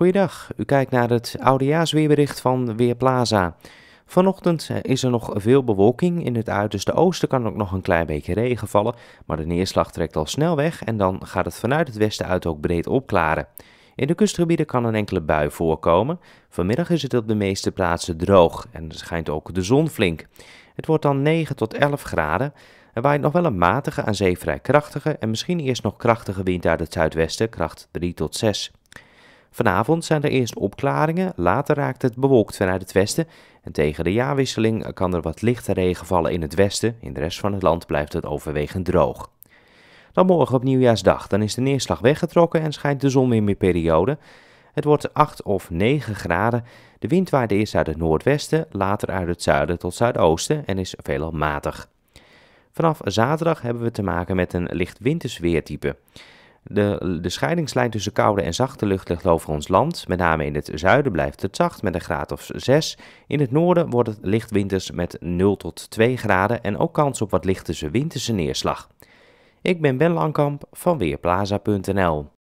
Goeiedag, u kijkt naar het oudejaarsweerbericht van Weerplaza. Vanochtend eh, is er nog veel bewolking. In het uiterste oosten kan ook nog een klein beetje regen vallen, maar de neerslag trekt al snel weg en dan gaat het vanuit het westen uit ook breed opklaren. In de kustgebieden kan een enkele bui voorkomen. Vanmiddag is het op de meeste plaatsen droog en schijnt ook de zon flink. Het wordt dan 9 tot 11 graden. Er waait nog wel een matige aan zee vrij krachtige en misschien eerst nog krachtige wind uit het zuidwesten, kracht 3 tot 6. Vanavond zijn er eerst opklaringen, later raakt het bewolkt vanuit het westen. En tegen de jaarwisseling kan er wat lichte regen vallen in het westen. In de rest van het land blijft het overwegend droog. Dan morgen op nieuwjaarsdag, dan is de neerslag weggetrokken en schijnt de zon weer meer periode. Het wordt 8 of 9 graden. De windwaarde is uit het noordwesten, later uit het zuiden tot zuidoosten en is veelal matig. Vanaf zaterdag hebben we te maken met een licht wintersweertype. weertype. De, de scheidingslijn tussen koude en zachte lucht ligt over ons land. Met name in het zuiden blijft het zacht met een graad of 6. In het noorden wordt het licht winters met 0 tot 2 graden en ook kans op wat lichte winterse neerslag. Ik ben Ben Langkamp van Weerplaza.nl.